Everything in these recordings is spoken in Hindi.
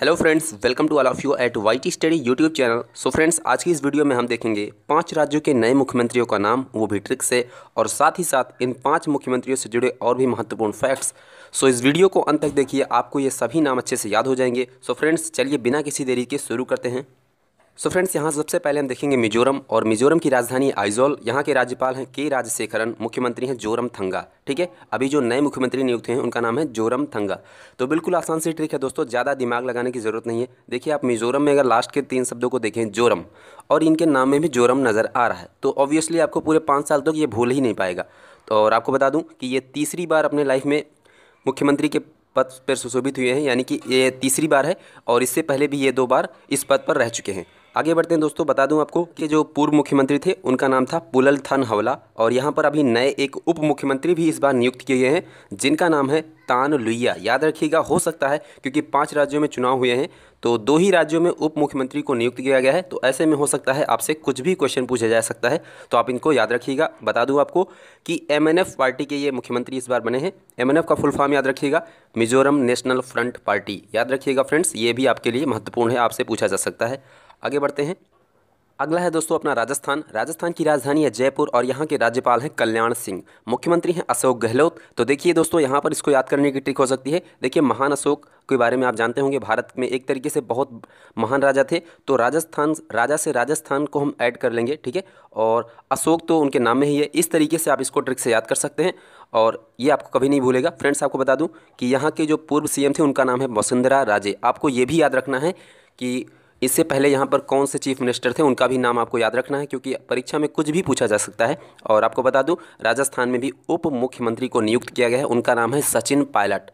hello friends welcome to all of you at Y T study YouTube channel so friends आज की इस वीडियो में हम देखेंगे पांच राज्यों के नए मुख्यमंत्रियों का नाम वो भी ट्रिक से और साथ ही साथ इन पांच मुख्यमंत्रियों से जुड़े और भी महत्वपूर्ण फैक्ट्स सो so, इस वीडियो को अंत तक देखिए आपको ये सभी नाम अच्छे से याद हो जाएंगे सो फ्रेंड्स चलिए बिना किसी देरी के शुरू करते हैं सो फ्रेंड्स यहाँ सबसे पहले हम देखेंगे मिजोरम और मिजोरम की राजधानी आइजोल यहाँ के राज्यपाल हैं के राजशेखरन मुख्यमंत्री हैं जोरम थंगा ठीक है अभी जो नए मुख्यमंत्री नियुक्त हैं उनका नाम है जोरम थंगा तो बिल्कुल आसान सी ट्रिक है दोस्तों ज़्यादा दिमाग लगाने की ज़रूरत नहीं है देखिए आप मिजोरम में अगर लास्ट के तीन शब्दों को देखें जोरम और इनके नाम में भी जोरम नज़र आ रहा है तो ऑब्वियसली आपको पूरे पाँच साल तक ये भूल ही नहीं पाएगा तो और आपको बता दूँ कि ये तीसरी बार अपने लाइफ में मुख्यमंत्री के पद पर सुशोभित हुए हैं यानी कि ये तीसरी बार है और इससे पहले भी ये दो बार इस पद पर रह चुके हैं आगे बढ़ते हैं दोस्तों बता दूं आपको कि जो पूर्व मुख्यमंत्री थे उनका नाम था पुलल थन हवला और यहाँ पर अभी नए एक उप मुख्यमंत्री भी इस बार नियुक्त किए गए हैं जिनका नाम है तान लुइया याद रखिएगा हो सकता है क्योंकि पांच राज्यों में चुनाव हुए हैं तो दो ही राज्यों में उप मुख्यमंत्री को नियुक्त किया गया है तो ऐसे में हो सकता है आपसे कुछ भी क्वेश्चन पूछा जा सकता है तो आप इनको याद रखिएगा बता दूँ आपको कि एम पार्टी के ये मुख्यमंत्री इस बार बने हैं एम का फुल फॉर्म याद रखिएगा मिजोरम नेशनल फ्रंट पार्टी याद रखिएगा फ्रेंड्स ये भी आपके लिए महत्वपूर्ण है आपसे पूछा जा सकता है आगे बढ़ते हैं अगला है दोस्तों अपना राजस्थान राजस्थान की राजधानी है जयपुर और यहाँ के राज्यपाल हैं कल्याण सिंह मुख्यमंत्री हैं अशोक गहलोत तो देखिए दोस्तों यहाँ पर इसको याद करने की ट्रिक हो सकती है देखिए महान अशोक के बारे में आप जानते होंगे भारत में एक तरीके से बहुत महान राजा थे तो राजस्थान राजा से राजस्थान को हम ऐड कर लेंगे ठीक है और अशोक तो उनके नाम में ही है इस तरीके से आप इसको ट्रिक से याद कर सकते हैं और ये आपको कभी नहीं भूलेगा फ्रेंड्स आपको बता दूँ कि यहाँ के जो पूर्व सी थे उनका नाम है वसुंधरा राजे आपको ये भी याद रखना है कि इससे पहले यहाँ पर कौन से चीफ मिनिस्टर थे उनका भी नाम आपको याद रखना है क्योंकि परीक्षा में कुछ भी पूछा जा सकता है और आपको बता दूँ राजस्थान में भी उप मुख्यमंत्री को नियुक्त किया गया है उनका नाम है सचिन पायलट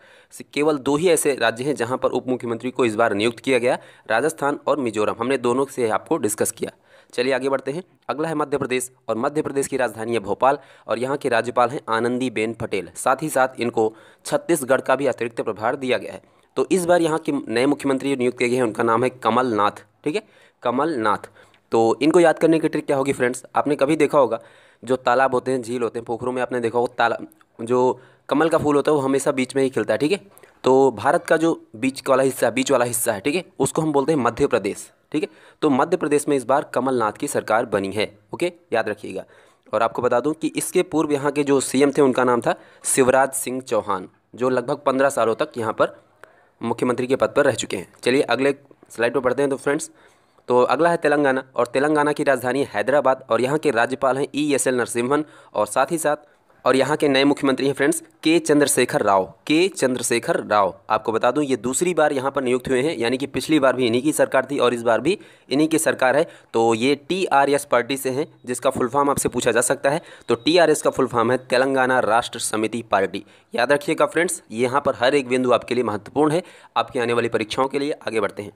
केवल दो ही ऐसे राज्य हैं जहाँ पर उप मुख्यमंत्री को इस बार नियुक्त किया गया राजस्थान और मिजोरम हमने दोनों से आपको डिस्कस किया चलिए आगे बढ़ते हैं अगला है मध्य प्रदेश और मध्य प्रदेश की राजधानी है भोपाल और यहाँ के राज्यपाल हैं आनंदीबेन पटेल साथ ही साथ इनको छत्तीसगढ़ का भी अतिरिक्त प्रभार दिया गया है तो इस बार यहाँ के नए मुख्यमंत्री जो नियुक्त किए गए हैं उनका नाम है कमलनाथ ठीक है कमलनाथ तो इनको याद करने की ट्रिक क्या होगी फ्रेंड्स आपने कभी देखा होगा जो तालाब होते हैं झील होते हैं पोखरों में आपने देखा होगा तालाब जो कमल का फूल होता है वो हमेशा बीच में ही खिलता है ठीक है तो भारत का जो बीच वाला हिस्सा है बीच वाला हिस्सा है ठीक है उसको हम बोलते हैं मध्य प्रदेश ठीक है तो मध्य प्रदेश में इस बार कमलनाथ की सरकार बनी है ओके याद रखिएगा और आपको बता दूं कि इसके पूर्व यहाँ के जो सीएम थे उनका नाम था शिवराज सिंह चौहान जो लगभग पंद्रह सालों तक यहाँ पर मुख्यमंत्री के पद पर रह चुके हैं चलिए अगले स्लाइड पर पढ़ते हैं तो फ्रेंड्स तो अगला है तेलंगाना और तेलंगाना की राजधानी हैदराबाद और यहाँ के राज्यपाल हैं ई एस एल नरसिम्हन और साथ ही साथ और यहाँ के नए मुख्यमंत्री हैं फ्रेंड्स के चंद्रशेखर राव के चंद्रशेखर राव आपको बता दूं ये दूसरी बार यहाँ पर नियुक्त हुए हैं यानी कि पिछली बार भी इन्हीं की सरकार थी और इस बार भी इन्हीं की सरकार है तो ये टी आर एस पार्टी से हैं जिसका फुल फॉर्म आपसे पूछा जा सकता है तो टी आर एस का फुल फॉर्म है तेलंगाना राष्ट्र समिति पार्टी याद रखिएगा फ्रेंड्स यहाँ पर हर एक बिंदु आपके लिए महत्वपूर्ण है आपकी आने वाली परीक्षाओं के लिए आगे बढ़ते हैं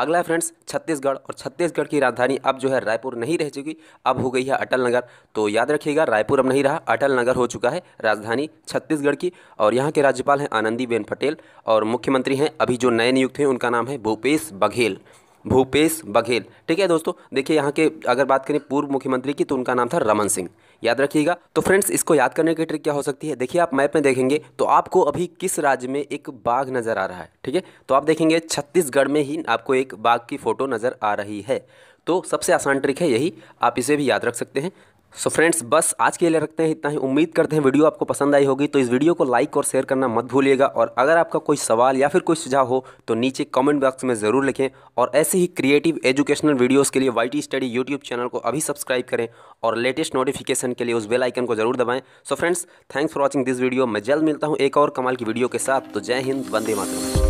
अगला फ्रेंड्स छत्तीसगढ़ और छत्तीसगढ़ की राजधानी अब जो है रायपुर नहीं रह चुकी अब हो गई है अटल नगर तो याद रखिएगा रायपुर अब नहीं रहा अटल नगर हो चुका है राजधानी छत्तीसगढ़ की और यहाँ के राज्यपाल हैं आनंदीबेन पटेल और मुख्यमंत्री हैं अभी जो नए नियुक्त हैं उनका नाम है भूपेश बघेल भूपेश बघेल ठीक है दोस्तों देखिए यहाँ के अगर बात करें पूर्व मुख्यमंत्री की तो उनका नाम था रमन सिंह याद रखिएगा तो फ्रेंड्स इसको याद करने की ट्रिक क्या हो सकती है देखिए आप मैप में देखेंगे तो आपको अभी किस राज्य में एक बाघ नज़र आ रहा है ठीक है तो आप देखेंगे छत्तीसगढ़ में ही आपको एक बाघ की फ़ोटो नज़र आ रही है तो सबसे आसान ट्रिक है यही आप इसे भी याद रख सकते हैं सो so फ्रेंड्स बस आज के लिए रखते हैं इतना ही उम्मीद करते हैं वीडियो आपको पसंद आई होगी तो इस वीडियो को लाइक और शेयर करना मत भूलिएगा और अगर आपका कोई सवाल या फिर कोई सुझाव हो तो नीचे कमेंट बॉक्स में ज़रूर लिखें और ऐसे ही क्रिएटिव एजुकेशनल वीडियोस के लिए वाई स्टडी यूट्यूब चैनल को अभी सब्सक्राइब करें और लेटेस्ट नोटिफिकेशन के लिए उस बेलाइकन को जरूर दबाएँ so friends thanks for watching this video मैं जल्द मिलता हूँ एक और कमाल की वीडियो के साथ तो जय हिंद वंदे मातरम